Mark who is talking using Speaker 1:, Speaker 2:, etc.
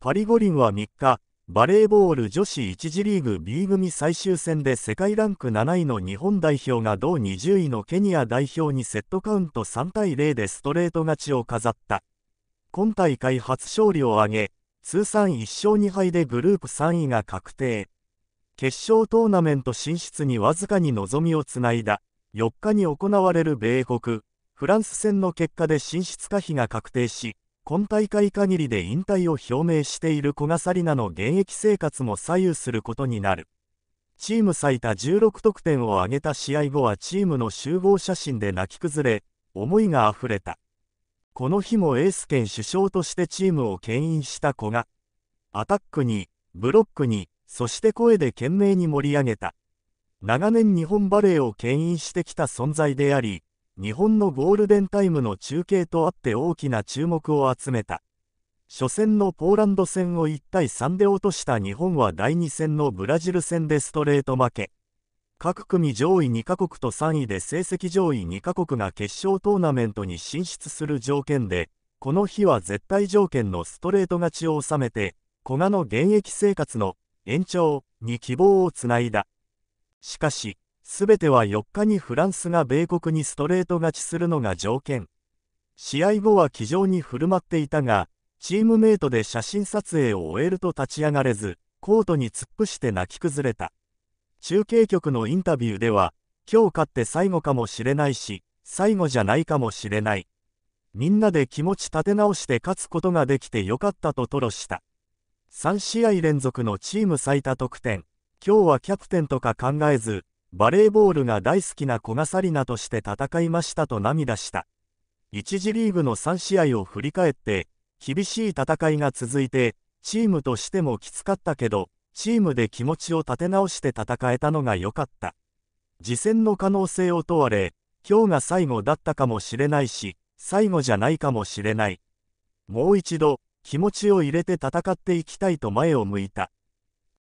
Speaker 1: パリ五輪は3日、バレーボール女子1次リーグ B 組最終戦で世界ランク7位の日本代表が同20位のケニア代表にセットカウント3対0でストレート勝ちを飾った。今大会初勝利を挙げ、通算1勝2敗でグループ3位が確定。決勝トーナメント進出にわずかに望みをつないだ。4日に行われる米国、フランス戦の結果で進出可否が確定し、今大会限りで引退を表明している古賀紗理那の現役生活も左右することになる。チーム最多16得点を挙げた試合後はチームの集合写真で泣き崩れ、思いが溢れた。この日もエース兼首相としてチームを牽引した古賀。アタックに、ブロックに、そして声で懸命に盛り上げた。長年日本バレーを牽引してきた存在であり、日本のゴールデンタイムの中継とあって大きな注目を集めた初戦のポーランド戦を1対3で落とした日本は第2戦のブラジル戦でストレート負け各組上位2カ国と3位で成績上位2カ国が決勝トーナメントに進出する条件でこの日は絶対条件のストレート勝ちを収めて古賀の現役生活の延長に希望をつないだしかしすべては4日にフランスが米国にストレート勝ちするのが条件。試合後は気丈に振る舞っていたが、チームメイトで写真撮影を終えると立ち上がれず、コートに突っ伏して泣き崩れた。中継局のインタビューでは、今日勝って最後かもしれないし、最後じゃないかもしれない。みんなで気持ち立て直して勝つことができてよかったと吐露した。3試合連続のチーム最多得点。今日はキャプテンとか考えず、バレーボールが大好きな古賀紗理那として戦いましたと涙した。1次リーグの3試合を振り返って、厳しい戦いが続いて、チームとしてもきつかったけど、チームで気持ちを立て直して戦えたのが良かった。次戦の可能性を問われ、今日が最後だったかもしれないし、最後じゃないかもしれない。もう一度、気持ちを入れて戦っていきたいと前を向いた。